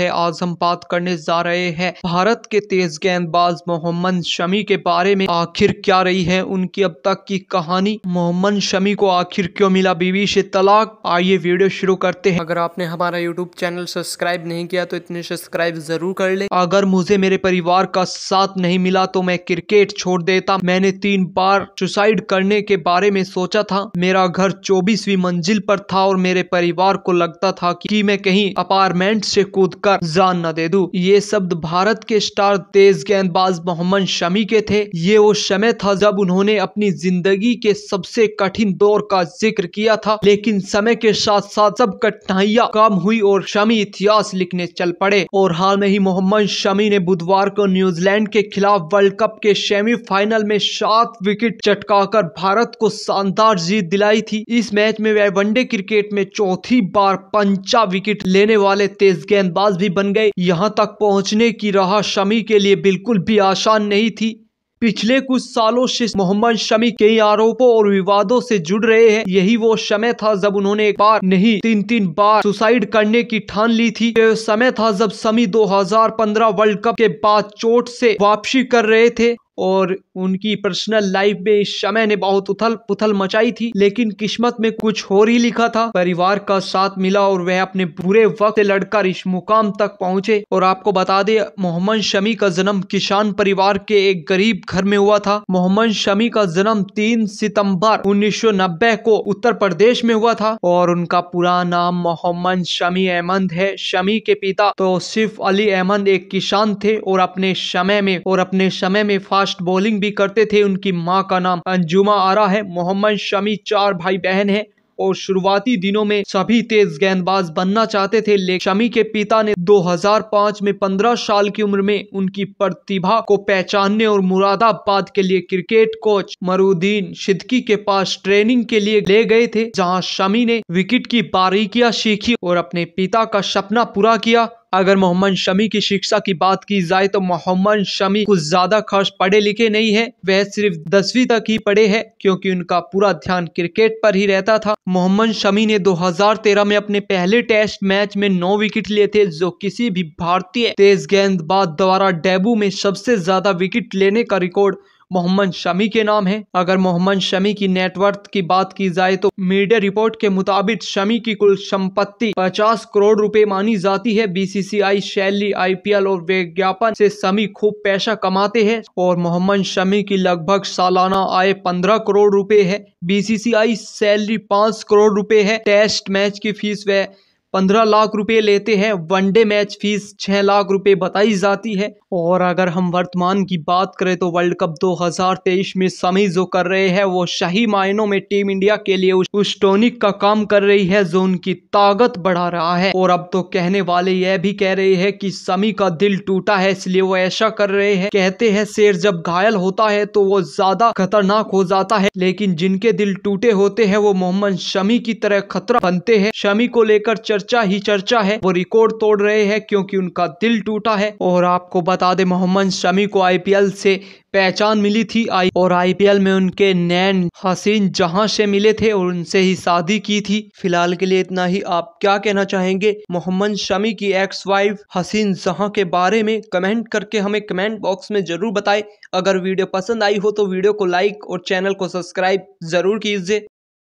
है हम बात करने जा रहे हैं भारत के तेज गेंदबाज मोहम्मद शमी के बारे में आखिर क्या रही है उनकी अब तक की कहानी मोहम्मद शमी को आखिर क्यों मिला बीवी से तलाक आइए वीडियो शुरू करते हैं अगर आपने हमारा यूट्यूब चैनल सब्सक्राइब नहीं किया तो इतने सब्सक्राइब जरूर कर ले अगर मुझे मेरे परिवार का साथ नहीं मिला तो मैं क्रिकेट छोड़ देता मैंने तीन बार सुसाइड करने के बारे में सोचा था मेरा घर चौबीसवीं मंजिल पर था और मेरे परिवार को लगता था की मैं कहीं अपार्टमेंट से कूद कर जान न दे दू ये शब्द भारत के स्टार तेज गेंदबाज मोहम्मद शमी के थे ये वो समय था जब उन्होंने अपनी जिंदगी के सबसे कठिन दौर का जिक्र किया था लेकिन समय के साथ साथ सब कठिनाइया कम हुई और शमी इतिहास लिखने चल पड़े और हाल में ही मोहम्मद शमी ने बुधवार को न्यूजीलैंड के खिलाफ वर्ल्ड कप के सेमीफाइनल में सात विकेट चटकाकर भारत को शानदार जीत दिलाई थी इस मैच में वह वनडे क्रिकेट में चौथी बार पंचा विकेट लेने वाले तेज गेंदबाज आवाज भी बन गए यहाँ तक पहुँचने की राह शमी के लिए बिल्कुल भी आसान नहीं थी पिछले कुछ सालों से मोहम्मद शमी कई आरोपों और विवादों से जुड़ रहे हैं यही वो समय था जब उन्होंने एक बार नहीं तीन तीन बार सुसाइड करने की ठान ली थी समय था जब शमी 2015 वर्ल्ड कप के बाद चोट से वापसी कर रहे थे और उनकी पर्सनल लाइफ में इस समय ने बहुत उथल पुथल मचाई थी लेकिन किस्मत में कुछ और ही लिखा था परिवार का साथ मिला और वह अपने बुरे वक्त लड़कर इस मुकाम तक पहुंचे और आपको बता दे मोहम्मद शमी का जन्म किसान परिवार के एक गरीब घर में हुआ था मोहम्मद शमी का जन्म तीन सितंबर 1990 को उत्तर प्रदेश में हुआ था और उनका पूरा नाम मोहम्मद शमी अहमद है शमी के पिता तो सिर्फ अली अहमद एक किसान थे और अपने समय में और अपने समय में फास्ट बॉलिंग भी करते थे उनकी माँ का नाम अंजुमा आरा है मोहम्मद शमी चार भाई बहन है और शुरुआती दिनों में सभी तेज गेंदबाज बनना चाहते थे लेकिन शमी के पिता ने 2005 में 15 साल की उम्र में उनकी प्रतिभा को पहचानने और मुरादाबाद के लिए क्रिकेट कोच मरुद्दीन सिद्दकी के पास ट्रेनिंग के लिए ले गए थे जहां शमी ने विकेट की बारीकियां सीखी और अपने पिता का सपना पूरा किया अगर मोहम्मद शमी की शिक्षा की बात की जाए तो मोहम्मद शमी कुछ ज्यादा खर्च पढ़े लिखे नहीं है वह सिर्फ दसवीं तक ही पढ़े हैं क्योंकि उनका पूरा ध्यान क्रिकेट पर ही रहता था मोहम्मद शमी ने 2013 में अपने पहले टेस्ट मैच में नौ विकेट लिए थे जो किसी भी भारतीय तेज गेंदबाज द्वारा डेबू में सबसे ज्यादा विकेट लेने का रिकॉर्ड मोहम्मद शमी के नाम है अगर मोहम्मद शमी की नेटवर्थ की बात की जाए तो मीडिया रिपोर्ट के मुताबिक शमी की कुल संपत्ति 50 करोड़ रुपए मानी जाती है बीसीसीआई शैली आईपीएल और विज्ञापन से शमी खूब पैसा कमाते हैं और मोहम्मद शमी की लगभग सालाना आय पंद्रह करोड़ रुपए है बीसीसीआई सैलरी पाँच करोड़ रूपए है टेस्ट मैच की फीस वह पंद्रह लाख रुपए लेते हैं वनडे मैच फीस छह लाख रुपए बताई जाती है और अगर हम वर्तमान की बात करें तो वर्ल्ड कप 2023 में समी जो कर रहे हैं वो शाही मायनों में टीम इंडिया के लिए उस टोनिक का काम कर रही है जो उनकी ताकत बढ़ा रहा है और अब तो कहने वाले यह भी कह रहे हैं कि समी का दिल टूटा है इसलिए वो ऐसा कर रहे हैं कहते हैं शेर जब घायल होता है तो वो ज्यादा खतरनाक हो जाता है लेकिन जिनके दिल टूटे होते हैं वो मोहम्मद शमी की तरह खतरा बनते हैं शमी को लेकर चर्चा चर्चा ही चर्चा है वो रिकॉर्ड तोड़ रहे हैं क्योंकि उनका दिल टूटा है और आपको बता दे मोहम्मद शमी को आईपीएल से पहचान मिली थी आई और आईपीएल में उनके नैन हसीन जहां से मिले थे और उनसे ही शादी की थी फिलहाल के लिए इतना ही आप क्या कहना चाहेंगे मोहम्मद शमी की एक्स वाइफ हसीन जहां के बारे में कमेंट करके हमें कमेंट बॉक्स में जरूर बताएं अगर वीडियो पसंद आई हो तो वीडियो को लाइक और चैनल को सब्सक्राइब जरूर कीजिए